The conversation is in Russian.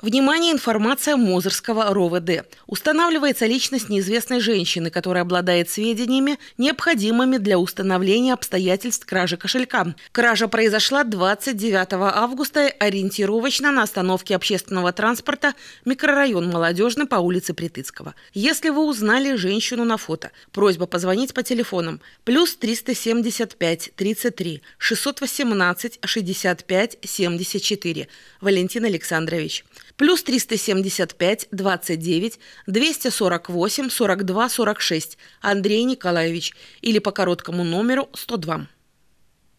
Внимание, информация Мозырского РОВД. Устанавливается личность неизвестной женщины, которая обладает сведениями, необходимыми для установления обстоятельств кражи кошелька. Кража произошла 29 августа ориентировочно на остановке общественного транспорта микрорайон Молодежный по улице Притыцкого. Если вы узнали женщину на фото, просьба позвонить по телефонам плюс 375 33 618 65 74 Валентин Александрович плюс 375 29 248 42 46 Андрей Николаевич или по короткому номеру 102.